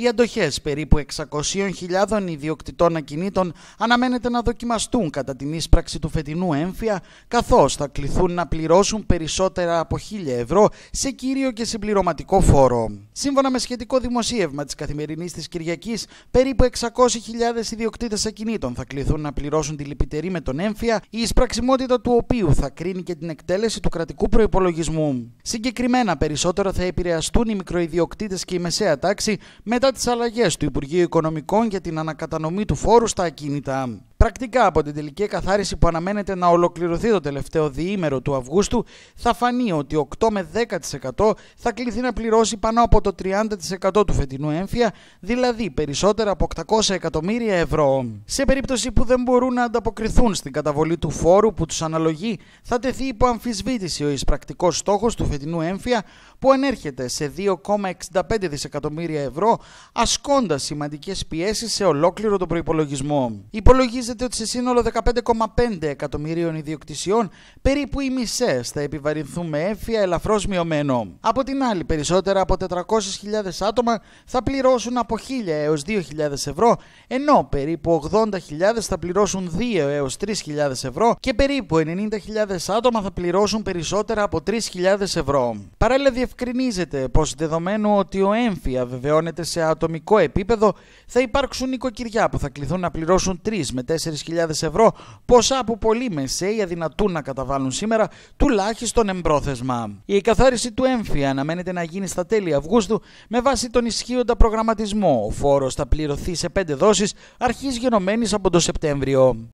Οι αντοχές περίπου 600.000 ιδιοκτητών ακινήτων αναμένεται να δοκιμαστούν κατά την ίσπραξη του φετινού έμφυα, καθώς θα κληθούν να πληρώσουν περισσότερα από 1.000 ευρώ σε κύριο και συμπληρωματικό φόρο. Σύμφωνα με σχετικό δημοσίευμα της Καθημερινής της Κυριακής, περίπου 600.000 ιδιοκτήτες ακινήτων θα κληθούν να πληρώσουν τη λυπητερή με τον έμφυα, η εισπραξιμότητα του οποίου θα κρίνει και την εκτέλεση του κρατικού προπολογισμού. Συγκεκριμένα περισσότερο θα επηρεαστούν οι μικροϊδιοκτήτες και η μεσαία τάξη μετά μετά τις αλλαγές του Υπουργείου Οικονομικών για την ανακατανομή του φόρου στα ακίνητα. Πρακτικά από την τελική καθάριση που αναμένεται να ολοκληρωθεί το τελευταίο διήμερο του Αυγούστου, θα φανεί ότι 8 με 10% θα κληθεί να πληρώσει πάνω από το 30% του φετινού έμφυα, δηλαδή περισσότερα από 800 εκατομμύρια ευρώ. Σε περίπτωση που δεν μπορούν να ανταποκριθούν στην καταβολή του φόρου που τους αναλογεί, θα τεθεί υπό αμφισβήτηση ο εισπρακτικός στόχος του φετινού έμφυα που ανέρχεται σε 2,65 δισεκατομμύρια ευρώ, ασκώντας σημαντικές πιέσεις σε ολόκληρο τον προπολογισμό. Υπολογίζει Υπολογίζεται ότι σε σύνολο 15,5 εκατομμυρίων ιδιοκτησιών, περίπου οι μισές θα επιβαρυνθούν με έμφυα ελαφρώς μειωμένο. Από την άλλη, περισσότερα από 400.000 άτομα θα πληρώσουν από 1.000 έω 2.000 ευρώ, ενώ περίπου 80.000 θα πληρώσουν 2 έω 3.000 ευρώ και περίπου 90.000 άτομα θα πληρώσουν περισσότερα από 3.000 ευρώ. Παράλληλα, διευκρινίζεται πως δεδομένου ότι ο έμφυα βεβαιώνεται σε ατομικό επίπεδο, θα υπάρξουν οικοκυριά που θα κληθούν να πληρώσουν 3 με 4 4.000 ευρώ, ποσά που πολλοί μεσαίοι αδυνατούν να καταβάλουν σήμερα, τουλάχιστον εμπρόθεσμα. Η εκαθάριση του έμφυα αναμένεται να γίνει στα τέλη Αυγούστου με βάση τον ισχύοντα προγραμματισμό. Ο φόρος θα πληρωθεί σε 5 δόσεις αρχής γενομένης από τον Σεπτέμβριο.